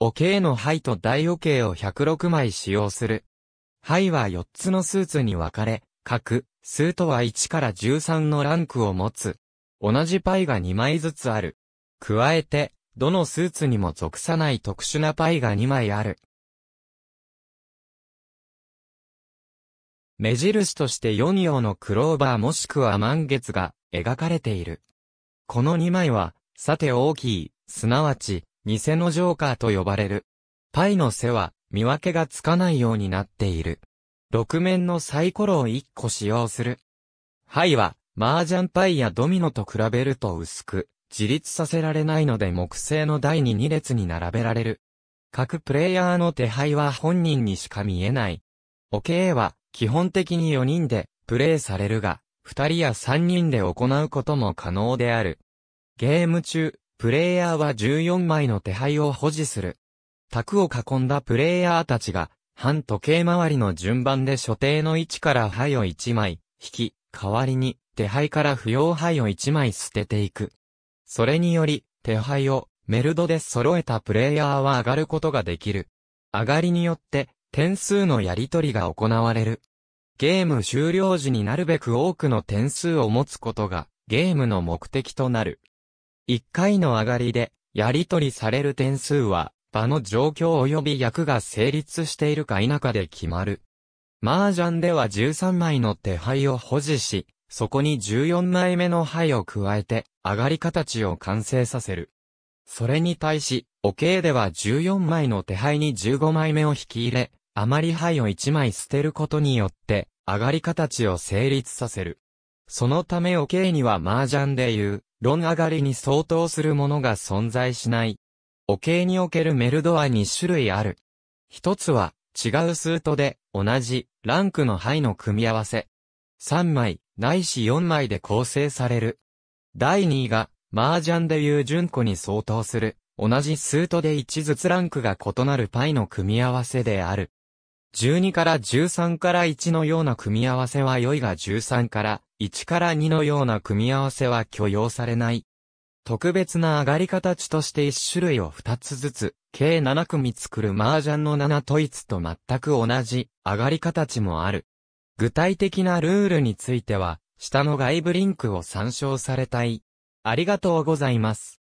おけの牌と大おけを106枚使用する。牌は4つのスーツに分かれ、各、スートは1から13のランクを持つ。同じパイが2枚ずつある。加えて、どのスーツにも属さない特殊なパイが2枚ある。目印として4用のクローバーもしくは満月が描かれている。この2枚は、さて大きい、すなわち、偽のジョーカーと呼ばれる。パイの背は、見分けがつかないようになっている。6面のサイコロを1個使用する。イは、麻雀パイやドミノと比べると薄く、自立させられないので木製の台に2列に並べられる。各プレイヤーの手配は本人にしか見えない。OK は、基本的に4人で、プレイされるが、2人や3人で行うことも可能である。ゲーム中、プレイヤーは14枚の手配を保持する。卓を囲んだプレイヤーたちが、反時計回りの順番で所定の位置から牌を1枚、引き、代わりに、手配から不要牌を1枚捨てていく。それにより、手配を、メルドで揃えたプレイヤーは上がることができる。上がりによって、点数のやり取りが行われる。ゲーム終了時になるべく多くの点数を持つことが、ゲームの目的となる。一回の上がりで、やり取りされる点数は、場の状況及び役が成立しているか否かで決まる。麻雀では13枚の手牌を保持し、そこに14枚目の牌を加えて、上がり形を完成させる。それに対し、お、OK、では14枚の手牌に15枚目を引き入れ、余り牌を1枚捨てることによって、上がり形を成立させる。そのためお、OK、には麻雀で言う、論上がりに相当するものが存在しない。お形におけるメルドは2種類ある。一つは、違う数とで、同じ、ランクの牌の組み合わせ。3枚、ないし4枚で構成される。第2位が、麻雀でいう順子に相当する、同じ数とで1ずつランクが異なるパイの組み合わせである。12から13から1のような組み合わせは良いが13から1から2のような組み合わせは許容されない。特別な上がり形として1種類を2つずつ、計7組作る麻雀の7統一と全く同じ上がり形もある。具体的なルールについては、下の外部リンクを参照されたい。ありがとうございます。